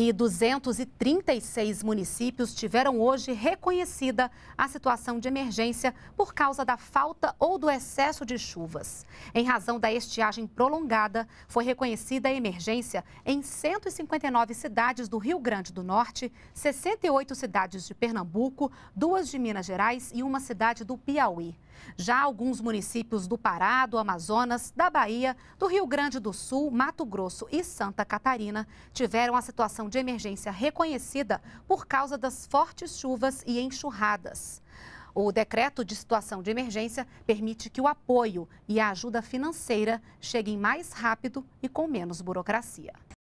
e 236 municípios tiveram hoje reconhecida a situação de emergência por causa da falta ou do excesso de chuvas. Em razão da estiagem prolongada, foi reconhecida a emergência em 159 cidades do Rio Grande do Norte, 68 cidades de Pernambuco, duas de Minas Gerais e uma cidade do Piauí. Já alguns municípios do Pará, do Amazonas, da Bahia, do Rio Grande do Sul, Mato Grosso e Santa Catarina tiveram a situação de emergência reconhecida por causa das fortes chuvas e enxurradas. O decreto de situação de emergência permite que o apoio e a ajuda financeira cheguem mais rápido e com menos burocracia.